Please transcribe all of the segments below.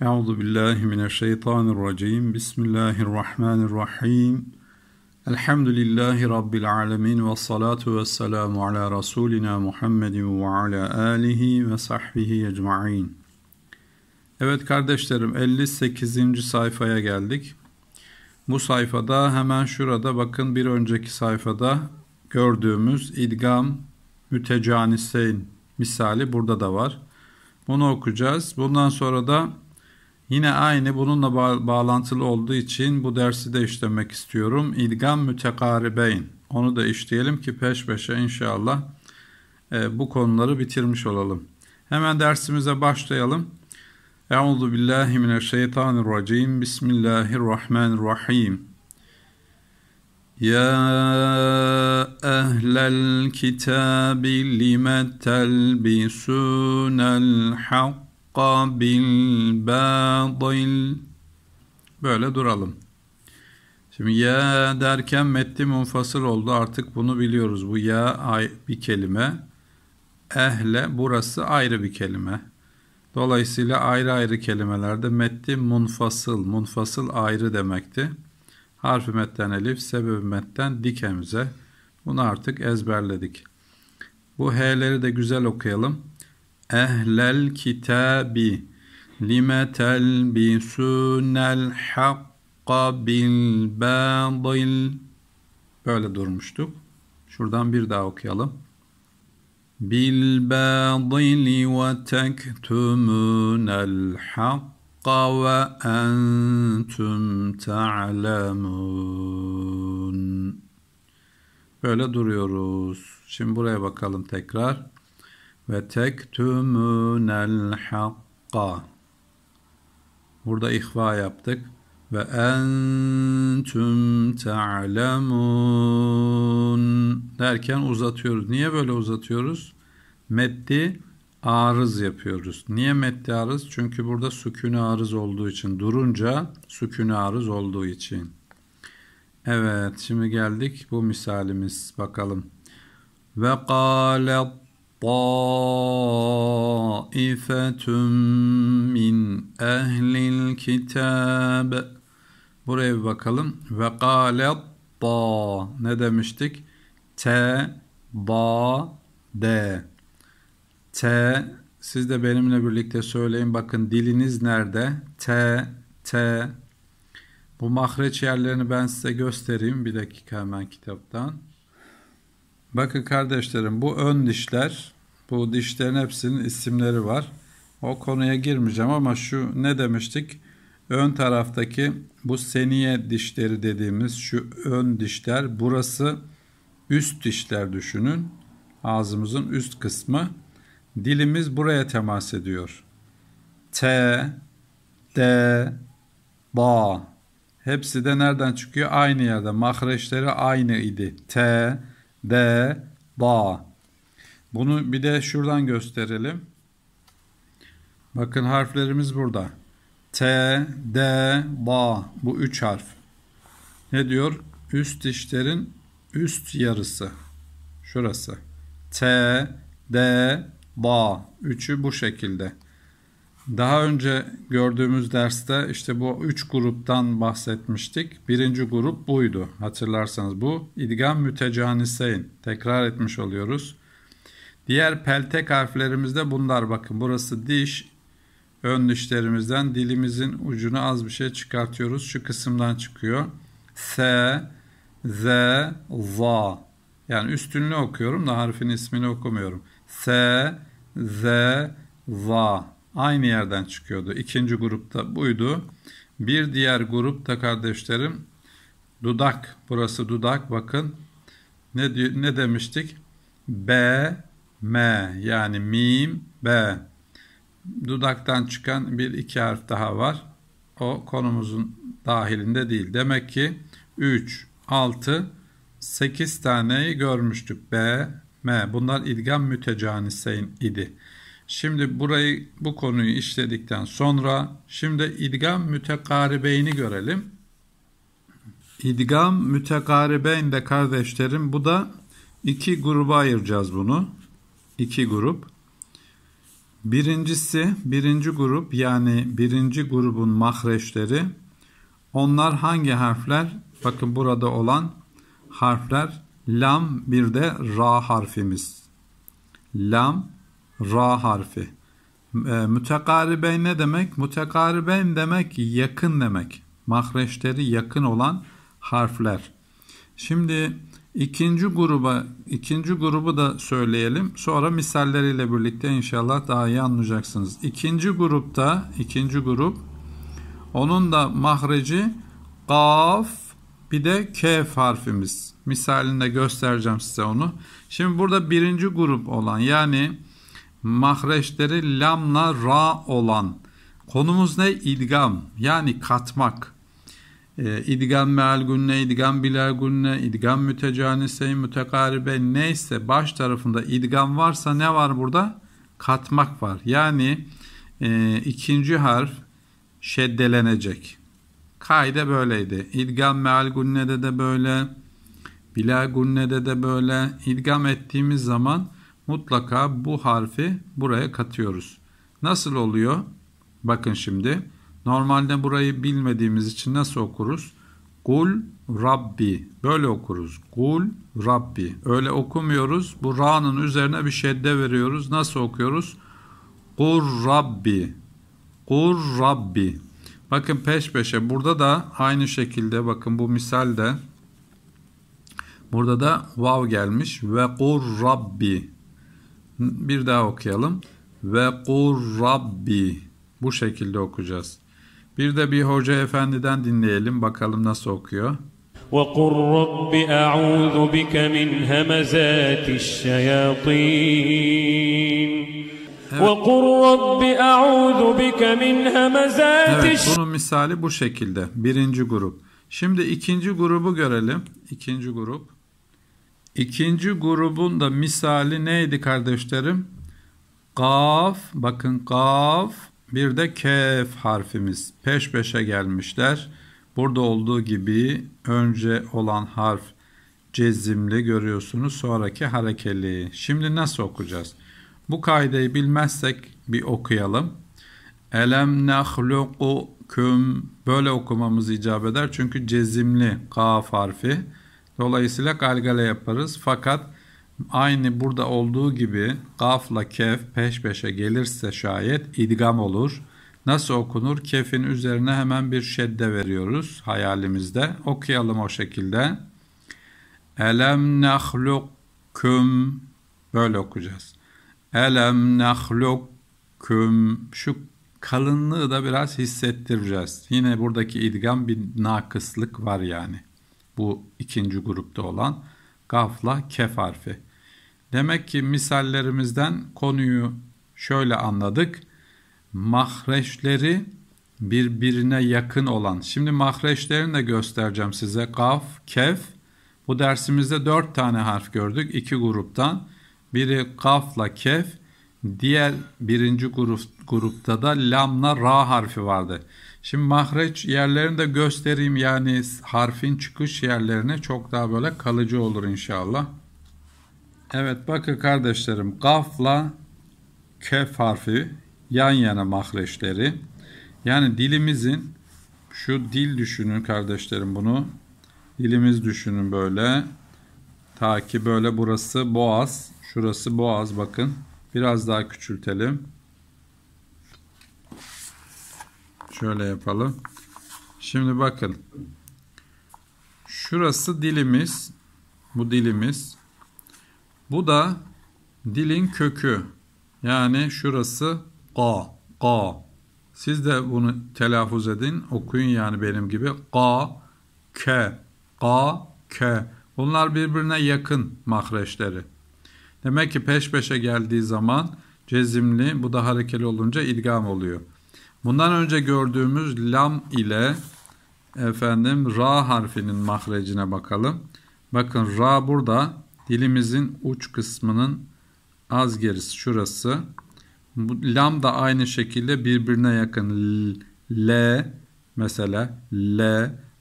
Euzu billahi mineşşeytanirracim. Bismillahirrahmanirrahim. Elhamdülillahi rabbil alamin ve salatu vesselamu ala rasulina Muhammedin ve ala alihi ve sahbihi ecmaîn. Evet kardeşlerim 58. sayfaya geldik. Bu sayfada hemen şurada bakın bir önceki sayfada gördüğümüz idgam mütecaniseyn misali burada da var. Bunu okuyacağız. Bundan sonra da Yine aynı bununla ba bağlantılı olduğu için bu dersi de işlemek istiyorum. İdgam mütekaribeyn. Onu da işleyelim ki peş peşe inşallah e, bu konuları bitirmiş olalım. Hemen dersimize başlayalım. Euzu billahi mineşşeytanirracim. Bismillahirrahmanirrahim. يا أهل الكتاب لم تلبسون الحق hakka bil Böyle duralım. Şimdi ya derken metni munfasıl oldu. Artık bunu biliyoruz. Bu ya bir kelime. Ehle burası ayrı bir kelime. Dolayısıyla ayrı ayrı kelimelerde metni munfasıl. Munfasıl ayrı demekti. Harfi metten elif, sebebi metten dik hemze. Bunu artık ezberledik. Bu H'leri de güzel okuyalım ehlel kitabi lime telbisunel hakka bil badil böyle durmuştuk. Şuradan bir daha okuyalım. Bil badili ve tektumunel hakka ve entum ta'lemun. Böyle duruyoruz. Şimdi buraya bakalım tekrar ve tektumunel hakka. Burada ihva yaptık. Ve entüm ta'lemun derken uzatıyoruz. Niye böyle uzatıyoruz? Meddi arız yapıyoruz. Niye meddi arız? Çünkü burada sükûn arız olduğu için. Durunca sükûn arız olduğu için. Evet şimdi geldik bu misalimiz bakalım. Ve kâlet طَائِفَةٌ مِّنْ اَهْلِ الْكِتَابِ Buraya bir bakalım. وَقَالَ ba ne demiştik? T, ba, d. T, siz de benimle birlikte söyleyin bakın diliniz nerede? T, T. Bu mahreç yerlerini ben size göstereyim. Bir dakika hemen kitaptan. Bakın kardeşlerim bu ön dişler bu dişlerin hepsinin isimleri var. O konuya girmeyeceğim ama şu ne demiştik? Ön taraftaki bu seniye dişleri dediğimiz şu ön dişler burası üst dişler düşünün. Ağzımızın üst kısmı dilimiz buraya temas ediyor. T, D, Ba. Hepsi de nereden çıkıyor? Aynı yerde. Mahreçleri aynı idi. T, D, Ba. Bunu bir de şuradan gösterelim. Bakın harflerimiz burada. T, D, Ba. Bu üç harf. Ne diyor? Üst dişlerin üst yarısı. Şurası. T, D, Ba. Üçü bu şekilde. Daha önce gördüğümüz derste işte bu üç gruptan bahsetmiştik. Birinci grup buydu. Hatırlarsanız bu idgam mütecaniseyn. Tekrar etmiş oluyoruz. Diğer peltek harflerimizde bunlar bakın. Burası diş. Ön dişlerimizden dilimizin ucunu az bir şey çıkartıyoruz. Şu kısımdan çıkıyor. S, Z, Za. Yani üstünlü okuyorum da harfin ismini okumuyorum. S, Z, Za. Aynı yerden çıkıyordu. İkinci grupta buydu. Bir diğer grupta kardeşlerim dudak. Burası dudak bakın. Ne, ne demiştik? B, M yani mim B. Dudaktan çıkan bir iki harf daha var. O konumuzun dahilinde değil. Demek ki 3, 6, 8 taneyi görmüştük. B, M. Bunlar idgam mütecaniseyn idi. Şimdi burayı bu konuyu işledikten sonra şimdi idgam mütekaribeyni görelim. İdgam mütekaribeyn de kardeşlerim bu da iki gruba ayıracağız bunu iki grup. Birincisi birinci grup yani birinci grubun mahreçleri. Onlar hangi harfler? Bakın burada olan harfler lam bir de ra harfimiz. Lam, ra harfi. E, ee, mütekaribeyn ne demek? Mütekaribeyn demek yakın demek. Mahreçleri yakın olan harfler. Şimdi İkinci gruba, ikinci grubu da söyleyelim. Sonra misalleriyle birlikte inşallah daha iyi anlayacaksınız. İkinci grupta, ikinci grup onun da mahreci kaf bir de kef harfimiz. Misalinde göstereceğim size onu. Şimdi burada birinci grup olan yani mahreçleri lamla ra olan konumuz ne? İdgam yani katmak e, idgam meal günne, idgam bilal günne, idgam mütecaniseyim, mütekaribe neyse baş tarafında idgam varsa ne var burada? Katmak var. Yani e, ikinci harf şeddelenecek. Kaide böyleydi. İdgam meal günnede de böyle, bilal günnede de böyle. İdgam ettiğimiz zaman mutlaka bu harfi buraya katıyoruz. Nasıl oluyor? Bakın şimdi. Normalde burayı bilmediğimiz için nasıl okuruz? Gul Rabbi. Böyle okuruz. Gul Rabbi. Öyle okumuyoruz. Bu ra'nın üzerine bir şedde veriyoruz. Nasıl okuyoruz? Kur Rabbi. Kur Rabbi. Bakın peş peşe. Burada da aynı şekilde bakın bu misalde burada da vav gelmiş. Ve kur Rabbi. Bir daha okuyalım. Ve kur Rabbi. Bu şekilde okuyacağız. Bir de bir hoca efendiden dinleyelim bakalım nasıl okuyor. وَقُلْ رَبِّ أَعُوذُ بِكَ مِنْ هَمَزَاتِ الشَّيَاطِينَ وَقُلْ رَبِّ أَعُوذُ بِكَ مِنْ هَمَزَاتِ Evet bunun misali bu şekilde. Birinci grup. Şimdi ikinci grubu görelim. İkinci grup. İkinci grubun da misali neydi kardeşlerim? Kaf, bakın kaf, bir de kef harfimiz peş peşe gelmişler. Burada olduğu gibi önce olan harf cezimli görüyorsunuz sonraki harekeli. Şimdi nasıl okuyacağız? Bu kaideyi bilmezsek bir okuyalım. Elem nahluku küm böyle okumamız icap eder çünkü cezimli kaf harfi. Dolayısıyla galgale yaparız. Fakat Aynı burada olduğu gibi gafla kef peş peşe gelirse şayet idgam olur. Nasıl okunur? Kefin üzerine hemen bir şedde veriyoruz hayalimizde. Okuyalım o şekilde. Elem nahlukküm böyle okuyacağız. Elem nahlukküm şu kalınlığı da biraz hissettireceğiz. Yine buradaki idgam bir nakıslık var yani. Bu ikinci grupta olan gafla kef harfi. Demek ki misallerimizden konuyu şöyle anladık. Mahreçleri birbirine yakın olan. Şimdi mahreçlerini de göstereceğim size. Gaf, kef. Bu dersimizde dört tane harf gördük iki gruptan. Biri Kafla kef. Diğer birinci grup, grupta da lamla ra harfi vardı. Şimdi mahreç yerlerini de göstereyim yani harfin çıkış yerlerine çok daha böyle kalıcı olur inşallah. Evet bakın kardeşlerim kafla kef harfi yan yana mahreçleri. Yani dilimizin şu dil düşünün kardeşlerim bunu. Dilimiz düşünün böyle. Ta ki böyle burası boğaz. Şurası boğaz bakın. Biraz daha küçültelim. Şöyle yapalım. Şimdi bakın. Şurası dilimiz. Bu dilimiz. Bu da dilin kökü. Yani şurası ga, ga. Siz de bunu telaffuz edin, okuyun yani benim gibi. Ga, ke, ga, ke. Bunlar birbirine yakın mahreçleri. Demek ki peş peşe geldiği zaman cezimli, bu da harekeli olunca idgam oluyor. Bundan önce gördüğümüz lam ile efendim ra harfinin mahrecine bakalım. Bakın ra burada dilimizin uç kısmının az gerisi şurası. Bu, lam da aynı şekilde birbirine yakın. L, L mesela L,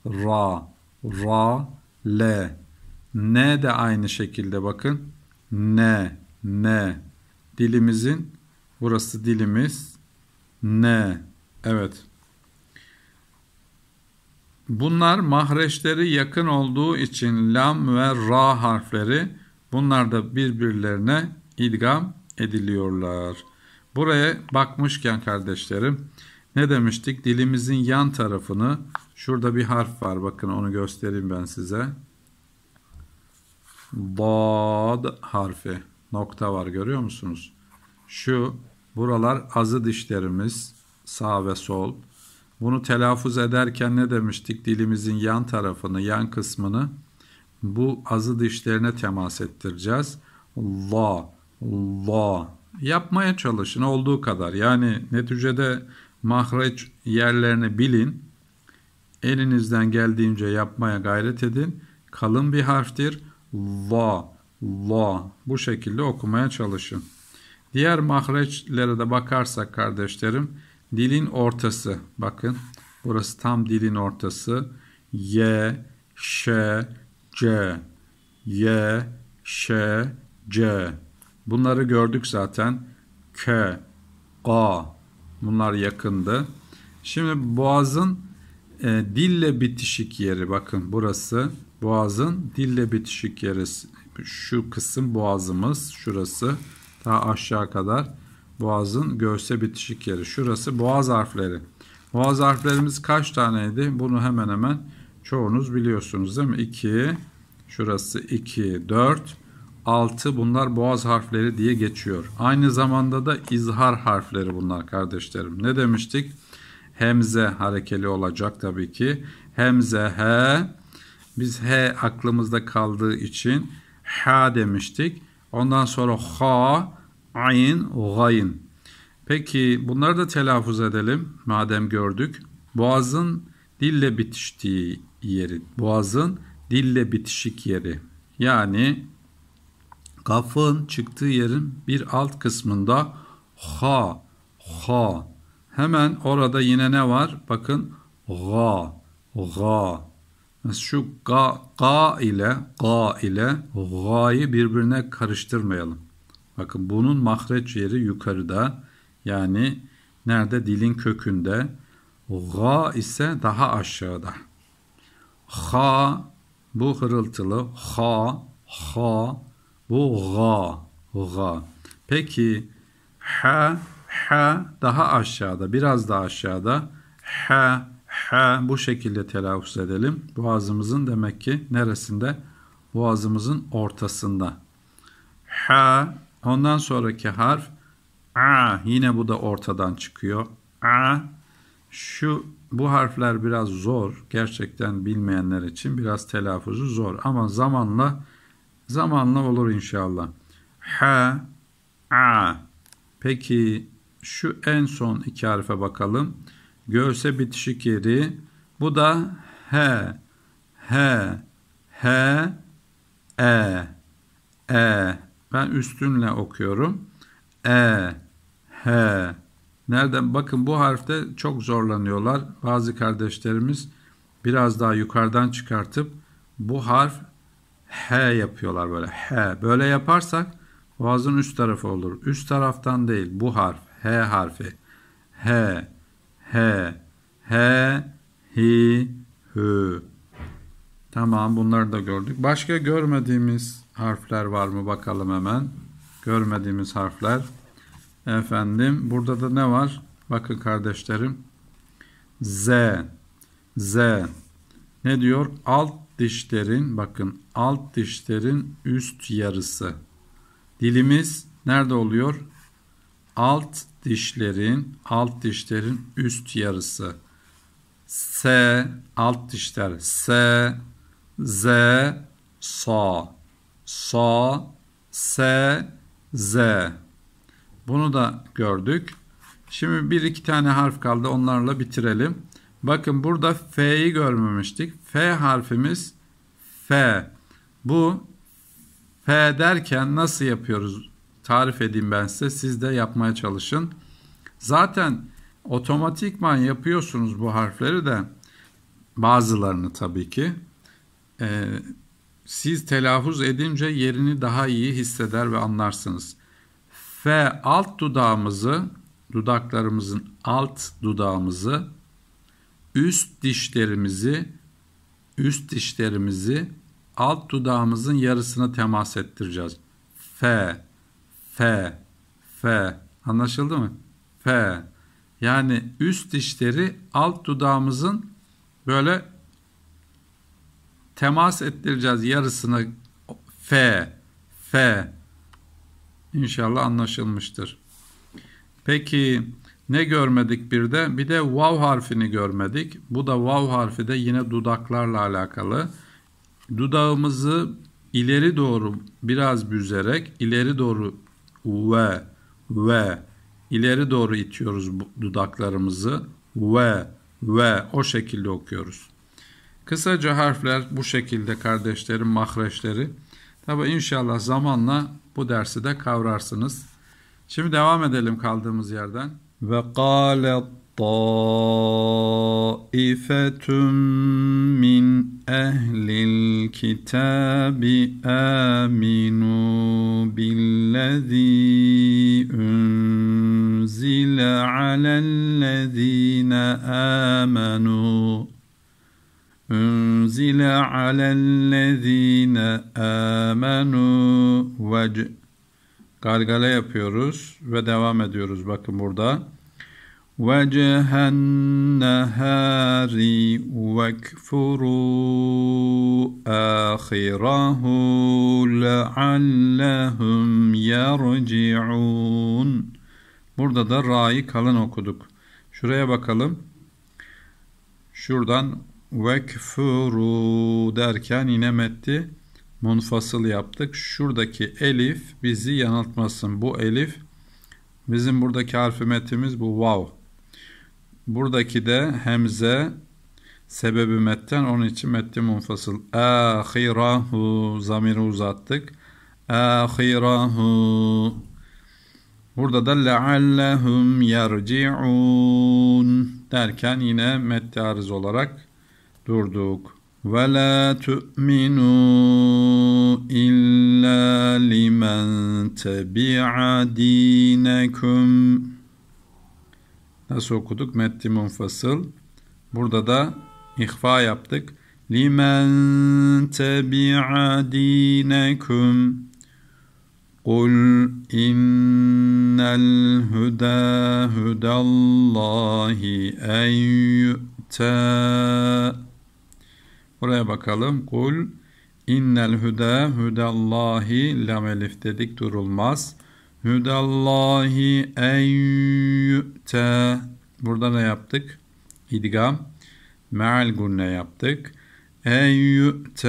Ra, Ra, L. N de aynı şekilde bakın. N, N. Dilimizin burası dilimiz. N. Evet. Bunlar mahreçleri yakın olduğu için lam ve ra harfleri bunlar da birbirlerine idgam ediliyorlar. Buraya bakmışken kardeşlerim ne demiştik? Dilimizin yan tarafını şurada bir harf var bakın onu göstereyim ben size. bad harfi nokta var görüyor musunuz? Şu buralar azı dişlerimiz sağ ve sol. Bunu telaffuz ederken ne demiştik? Dilimizin yan tarafını, yan kısmını bu azı dişlerine temas ettireceğiz. La, la. Yapmaya çalışın olduğu kadar. Yani neticede mahreç yerlerini bilin. Elinizden geldiğince yapmaya gayret edin. Kalın bir harftir. La, la. Bu şekilde okumaya çalışın. Diğer mahreçlere de bakarsak kardeşlerim, Dilin ortası. Bakın burası tam dilin ortası. Y, Ş, C. Y, Ş, C. Bunları gördük zaten. K, A. Bunlar yakındı. Şimdi boğazın e, dille bitişik yeri. Bakın burası. Boğazın dille bitişik yeri. Şu kısım boğazımız. Şurası. Daha aşağı kadar Boğazın göğse bitişik yeri. Şurası boğaz harfleri. Boğaz harflerimiz kaç taneydi? Bunu hemen hemen çoğunuz biliyorsunuz değil mi? 2, şurası 2, 4, 6 bunlar boğaz harfleri diye geçiyor. Aynı zamanda da izhar harfleri bunlar kardeşlerim. Ne demiştik? Hemze harekeli olacak tabii ki. Hemze he. Biz he aklımızda kaldığı için ha demiştik. Ondan sonra ha ayn, gayn. Peki bunları da telaffuz edelim madem gördük. Boğazın dille bitiştiği yeri. Boğazın dille bitişik yeri. Yani gafın çıktığı yerin bir alt kısmında ha, ha. Hemen orada yine ne var? Bakın ga, ga. Şu ga, ga ile ga ile ga'yı birbirine karıştırmayalım. Bakın bunun mahreç yeri yukarıda. Yani nerede? Dilin kökünde. Ga ise daha aşağıda. Ha bu hırıltılı. Ha, ha bu ga, ga. Peki ha, ha daha aşağıda, biraz daha aşağıda. Ha, ha bu şekilde telaffuz edelim. Boğazımızın demek ki neresinde? Boğazımızın ortasında. Ha Ondan sonraki harf a yine bu da ortadan çıkıyor. A şu bu harfler biraz zor. Gerçekten bilmeyenler için biraz telaffuzu zor ama zamanla zamanla olur inşallah. H a Peki şu en son iki harfe bakalım. Göğse bitişik yeri. Bu da H H H e e ben üstünle okuyorum. E, H. Nereden? Bakın bu harfte çok zorlanıyorlar. Bazı kardeşlerimiz biraz daha yukarıdan çıkartıp bu harf H yapıyorlar böyle. H. Böyle yaparsak boğazın üst tarafı olur. Üst taraftan değil bu harf. H harfi. H. H. H. Hi. Hı. Tamam bunları da gördük. Başka görmediğimiz harfler var mı bakalım hemen. Görmediğimiz harfler. Efendim burada da ne var? Bakın kardeşlerim. Z. Z. Ne diyor? Alt dişlerin bakın alt dişlerin üst yarısı. Dilimiz nerede oluyor? Alt dişlerin alt dişlerin üst yarısı. S alt dişler S Z so sa, se, z. Bunu da gördük. Şimdi bir iki tane harf kaldı. Onlarla bitirelim. Bakın burada F'yi görmemiştik. F harfimiz F. Bu F derken nasıl yapıyoruz? Tarif edeyim ben size. Siz de yapmaya çalışın. Zaten otomatikman yapıyorsunuz bu harfleri de. Bazılarını tabii ki. Ee, siz telaffuz edince yerini daha iyi hisseder ve anlarsınız. F alt dudağımızı, dudaklarımızın alt dudağımızı, üst dişlerimizi, üst dişlerimizi alt dudağımızın yarısına temas ettireceğiz. F, F, F. Anlaşıldı mı? F. Yani üst dişleri alt dudağımızın böyle temas ettireceğiz yarısını F F İnşallah anlaşılmıştır. Peki ne görmedik bir de? Bir de vav harfini görmedik. Bu da vav harfi de yine dudaklarla alakalı. Dudağımızı ileri doğru biraz büzerek ileri doğru ve ve ileri doğru itiyoruz dudaklarımızı ve ve o şekilde okuyoruz. Kısaca harfler bu şekilde kardeşlerim, mahreçleri. Tabi inşallah zamanla bu dersi de kavrarsınız. Şimdi devam edelim kaldığımız yerden. Ve kâle طائفة من أهل الكتاب آمنوا بالذي أنزل على الذين آمنوا أنزل على الذين آمنوا وج Gargara yapıyoruz ve devam ediyoruz. Bakın burada. وَجْهَ النَّهَارِ وَكْفُرُوا آخِرَهُ لَعَلَّهُمْ يَرْجِعُونَ Burada da ra'yı kalın okuduk. Şuraya bakalım. Şuradan vekfuru derken yine metti munfasıl yaptık. Şuradaki elif bizi yanıltmasın. Bu elif bizim buradaki harfi bu vav. Wow. Buradaki de hemze sebebi metten onun için metti munfasıl. Ahirahu zamiri uzattık. Ahirahu Burada da leallehum yerciun derken yine metti arız olarak durduk. Ve la tu'minu illa limen tebi'a dinekum. Nasıl okuduk? Metti munfasıl. Burada da ihfa yaptık. Limen tebi'a dinekum. قل إن الهدى هدى الله أن يؤتى Buraya bakalım. Kul innel hüde hüdallahi lam elif dedik durulmaz. Hüdallahi eyyüte Burada ne yaptık? İdgam. Meal gunne yaptık. Eyyüte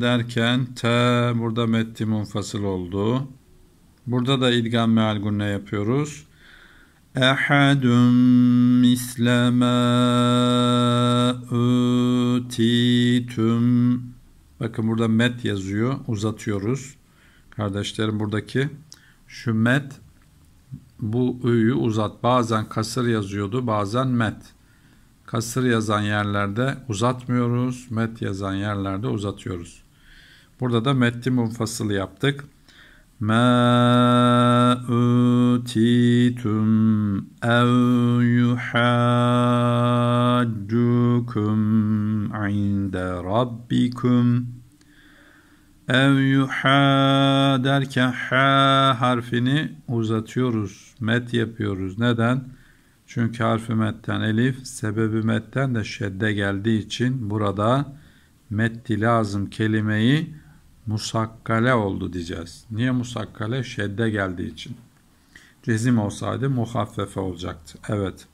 derken te burada metti munfasıl oldu. Burada da idgam meal gunne yapıyoruz. أحد مثل ما أوتيتم Bakın burada met yazıyor. Uzatıyoruz. Kardeşlerim buradaki şu met bu ü'yü uzat. Bazen kasır yazıyordu. Bazen met. Kasır yazan yerlerde uzatmıyoruz. Met yazan yerlerde uzatıyoruz. Burada da metti munfasıl yaptık. مَا أُوتِيتُمْ أَوْ يُحَاجُّكُمْ عِنْدَ رَبِّكُمْ Ev yuha derken ha harfini uzatıyoruz. Met yapıyoruz. Neden? Çünkü harfi metten elif, sebebi metten de şedde geldiği için burada metti lazım kelimeyi musakkale oldu diyeceğiz. Niye musakkale? Şedde geldiği için. Cezim olsaydı muhaffefe olacaktı. Evet.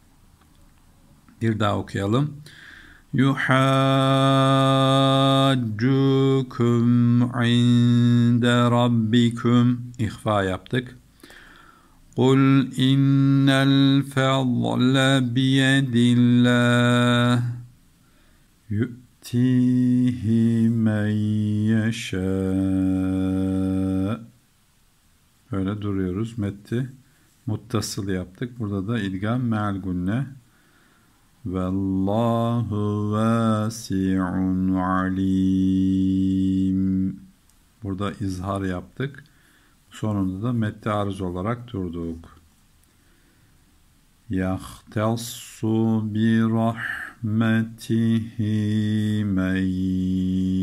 Bir daha okuyalım. Yuhaccukum inde rabbikum ihfa yaptık. Kul innel fadle biyedillah يَهْدِيهِ مَنْ يَشَاءُ Böyle duruyoruz. Metti muttasıl yaptık. Burada da idgam meal gunne. Vallahu vasi'un alim. Burada izhar yaptık. Sonunda da metti arz olarak durduk. Yahtassu bi rahmet رحمته من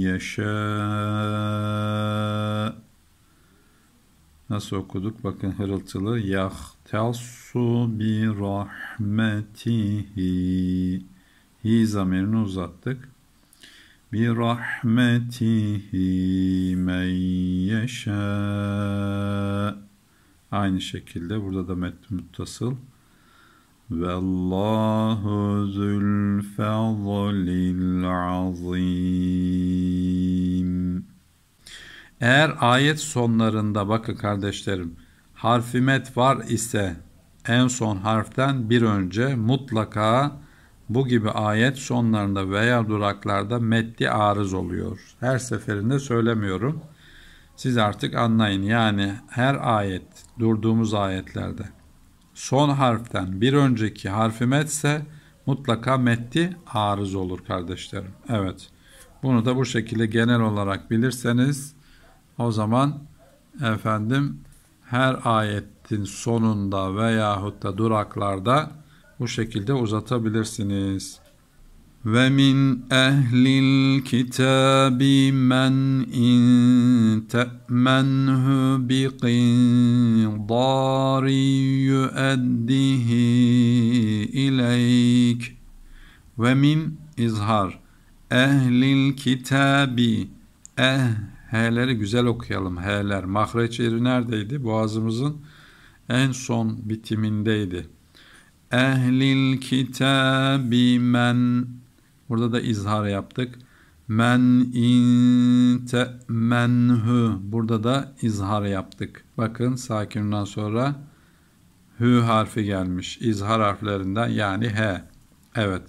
يشاء Nasıl okuduk? Bakın hırıltılı. Yahtassu bi rahmetihi. Hi zamirini uzattık. Bi rahmetihi men yeşâ. Aynı şekilde burada da metn muttasıl. والله ذو الفضل العظيم Eğer ayet sonlarında bakın kardeşlerim harfimet var ise en son harften bir önce mutlaka bu gibi ayet sonlarında veya duraklarda metni arız oluyor. Her seferinde söylemiyorum. Siz artık anlayın yani her ayet durduğumuz ayetlerde son harften bir önceki harfi metse mutlaka metti arız olur kardeşlerim. Evet. Bunu da bu şekilde genel olarak bilirseniz o zaman efendim her ayetin sonunda veyahut da duraklarda bu şekilde uzatabilirsiniz. ومن أهل الكتاب من إن تأمنه بقنطار يؤديه إليك ومن izhar أهل الكتاب أه H'leri güzel okuyalım. H'ler. Mahreç yeri neredeydi? Boğazımızın en son bitimindeydi. Ehlil kitabi men Burada da izhar yaptık. Men inte menhu. Burada da izhar yaptık. Bakın sakinden sonra hü harfi gelmiş. İzhar harflerinden yani he. Evet.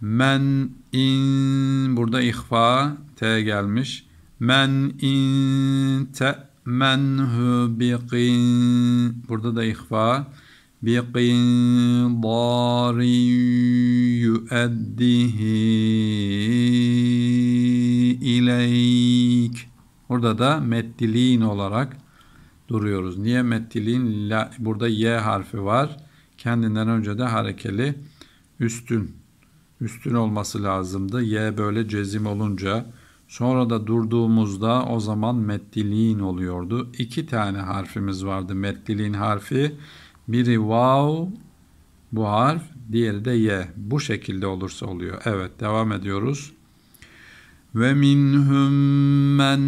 Men in burada ihfa t gelmiş. Men inte menhu biqin. Burada da ihfa. بقنضار يؤديه ileyk. Orada da meddilin olarak duruyoruz. Niye meddilin? burada Y harfi var. Kendinden önce de harekeli üstün. Üstün olması lazımdı. Y böyle cezim olunca sonra da durduğumuzda o zaman meddilin oluyordu. İki tane harfimiz vardı. Meddilin harfi biri vav bu harf, diğeri de ye. Bu şekilde olursa oluyor. Evet, devam ediyoruz. Ve minhum men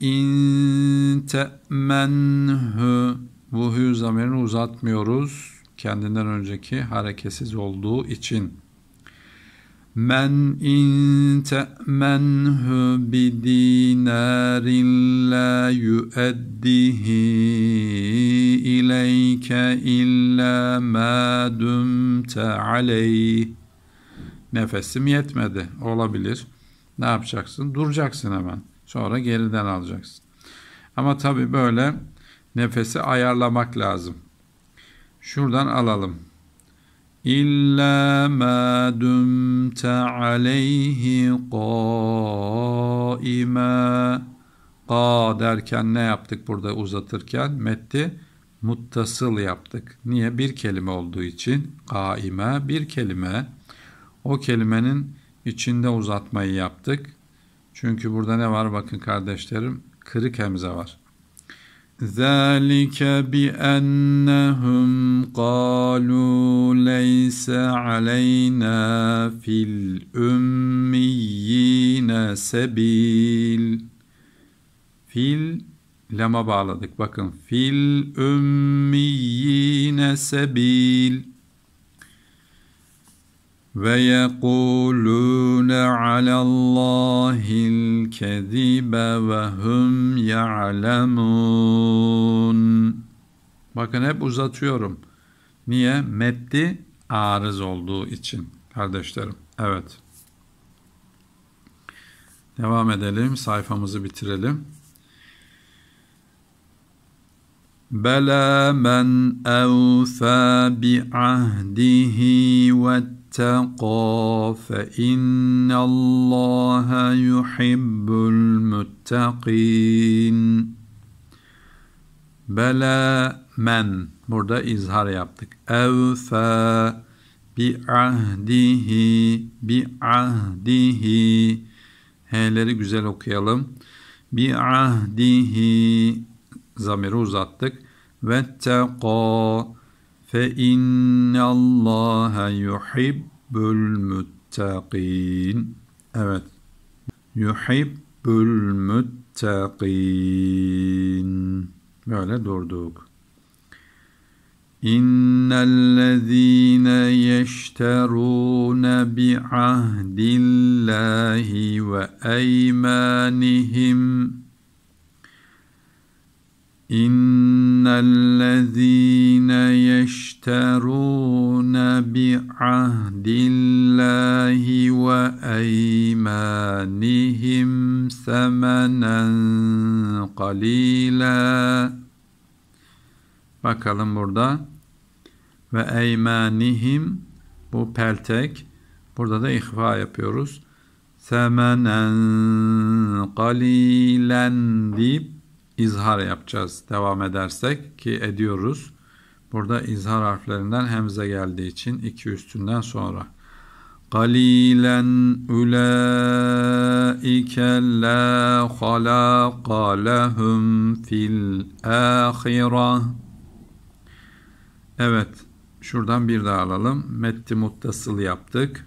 in te'menhü Bu hü zamirini uzatmıyoruz. Kendinden önceki hareketsiz olduğu için. Men in te'menhu bi dinarin la yueddihi ileyke illa ma dumte aleyh. Nefesim yetmedi. Olabilir. Ne yapacaksın? Duracaksın hemen. Sonra geriden alacaksın. Ama tabii böyle nefesi ayarlamak lazım. Şuradan alalım. İlla ما دمت عليه قائما Ka derken ne yaptık burada uzatırken? Metti muttasıl yaptık. Niye? Bir kelime olduğu için kaime bir kelime. O kelimenin içinde uzatmayı yaptık. Çünkü burada ne var? Bakın kardeşlerim kırık hemze var. ذلك بانهم قالوا ليس علينا في الاميين سبيل في لما bağladık bakın fil ummiyine sebil وَيَقُولُونَ عَلَى اللّٰهِ الْكَذِبَ وَهُمْ يَعْلَمُونَ Bakın hep uzatıyorum. Niye? Metni arız olduğu için kardeşlerim. Evet. Devam edelim. Sayfamızı bitirelim. Bela men evfa bi ahdihi ve اتقى فإن الله يحب المتقين Bela men burada izhar yaptık. Evfa bi ahdihi bi ahdihi H'leri güzel okuyalım. Bi ahdihi zamiri uzattık. Ve Vetteka فَاِنَّ اللّٰهَ يُحِبُّ الْمُتَّقِينَ Evet. يُحِبُّ الْمُتَّقِينَ Böyle durduk. إن الذين يشترون بعهد الله وأيمانهم إن الذين يشترون بعهد الله وأيمانهم ثمنا قليلا Bakalım burada ve eymanihim bu peltek burada da ihfa yapıyoruz. Semenen kalilen deyip izhar yapacağız devam edersek ki ediyoruz. Burada izhar harflerinden hemze geldiği için iki üstünden sonra. Qalilan ulaike la halaka lehum fil ahireh. Evet, şuradan bir daha alalım. Metti muttasıl yaptık.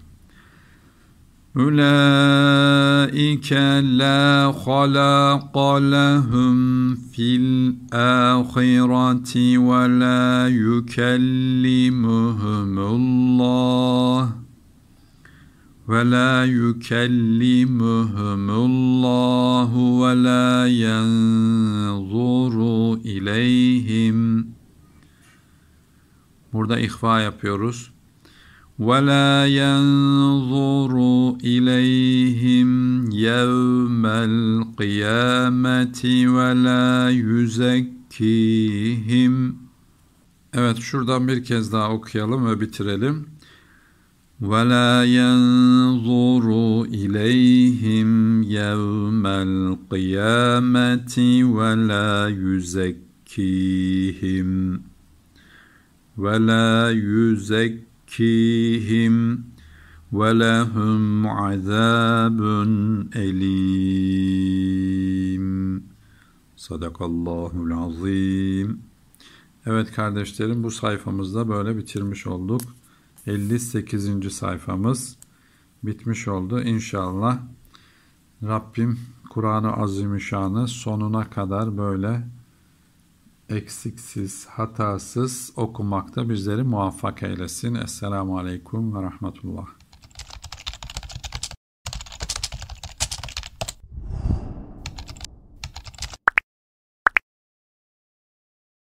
أولئك لا خلاق لهم في الآخرة ولا يكلمهم الله ولا يكلمهم الله ولا ينظر إليهم Burada ihfa yapıyoruz. ولا ينظر إليهم يوم القيامة ولا يزكيهم Evet şuradan bir kez daha okuyalım ve bitirelim. وَلَا يَنْظُرُ اِلَيْهِمْ يَوْمَ الْقِيَامَةِ وَلَا يُزَكِّيهِمْ وَلَا يُزَكِّيهِمْ يزكيهم ve عذاب أليم elim. الله العظيم Evet kardeşlerim bu sayfamızda böyle bitirmiş olduk. 58. sayfamız bitmiş oldu. İnşallah Rabbim Kur'an-ı Azimüşşan'ı sonuna kadar böyle eksiksiz, hatasız okumakta bizleri muvaffak eylesin. Esselamu Aleyküm ve Rahmetullah.